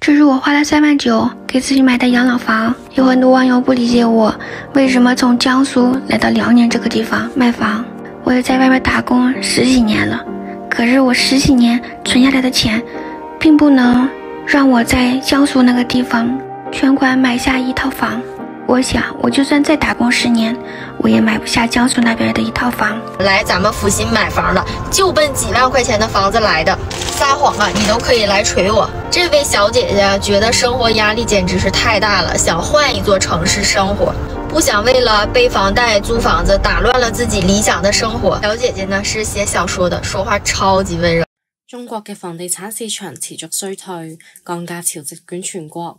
这是我花了三万九给自己买的养老房。有很多网友不理解我为什么从江苏来到辽宁这个地方卖房。我也在外面打工十几年了，可是我十几年存下来的钱，并不能让我在江苏那个地方全款买下一套房。我想，我就算再打工十年，我也买不下江苏那边的一套房。来咱们阜新买房了，就奔几万块钱的房子来的。撒谎啊，你都可以来锤我。这位小姐姐觉得生活压力简直是太大了，想换一座城市生活，不想为了背房贷租房子打乱了自己理想的生活。小姐姐呢是写小说的，说话超级温柔。中国的房地产市场持续衰退，降价潮席卷全国。